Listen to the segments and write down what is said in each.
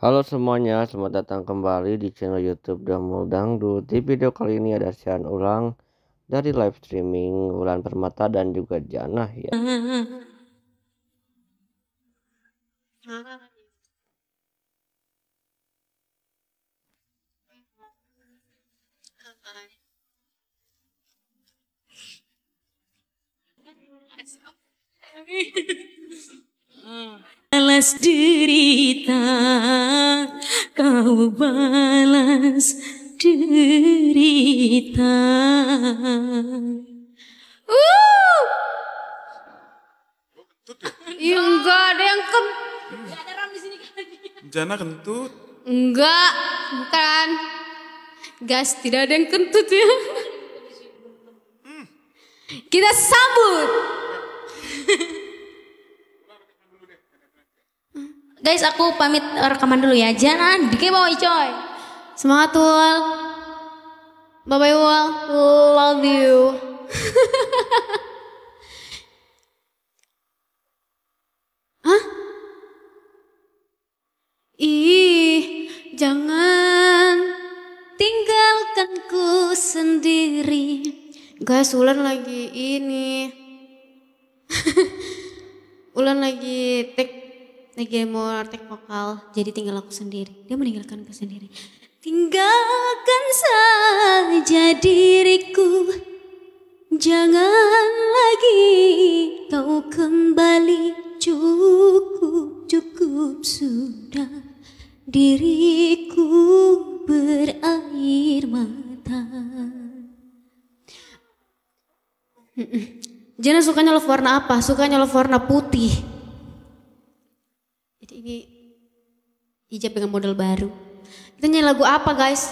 Halo semuanya, selamat datang kembali di channel YouTube Damul Dangdut. Di video kali ini ada siaran ulang dari live streaming Wulan Permata dan juga Janah ya. Hmm balas derita Kau balas derita Uh! Ya enggak ada yang kem. Enggak ada ram di sini kan. Jana kentut. Enggak, bukan. Gas, tidak ada yang kentut ya. Hmm. Kita sambut. Guys, aku pamit rekaman dulu ya. Jangan bikin bawa coy. Semangat Wal. Bye bye Wal. Love you. Hah? Ih, jangan tinggalkan ku sendiri. Guys, Ulan lagi ini. Ulan lagi take Nege mau artek vokal, jadi tinggal aku sendiri. Dia meninggalkan aku sendiri. Tinggalkan saja diriku, jangan lagi kau kembali. Cukup, cukup sudah diriku berair mata. Jana sukanya love warna apa? Sukanya love warna putih. Jadi ini hijab dengan model baru. Kita nyanyi lagu apa guys?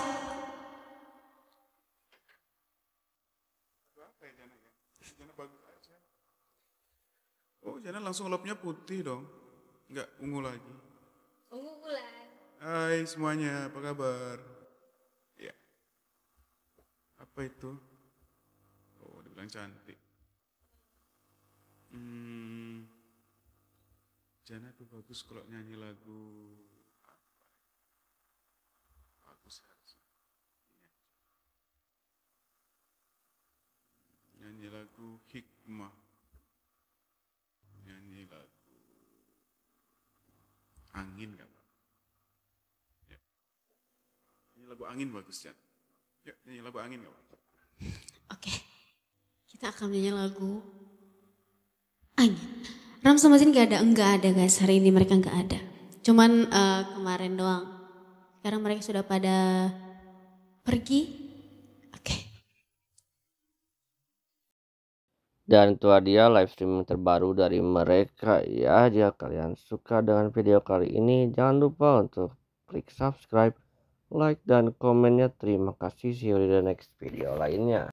Oh, jangan langsung lopnya putih dong. Enggak, ungu lagi. Ungu Hai semuanya, apa kabar? Ya. Apa itu? Oh, dibilang cantik. Jana tuh bagus kalau nyanyi lagu bagus harusnya nyanyi lagu hikmah nyanyi lagu angin gak ya. nyanyi lagu angin bagus Jan ya nyanyi lagu angin gak oke okay. kita akan nyanyi lagu Ram sama Jin gak ada, enggak ada guys. Hari ini mereka nggak ada. Cuman uh, kemarin doang. Sekarang mereka sudah pada pergi. Oke. Okay. Dan itu dia live stream terbaru dari mereka ya. Jika kalian suka dengan video kali ini, jangan lupa untuk klik subscribe, like, dan komennya. Terima kasih. See you in the next video lainnya.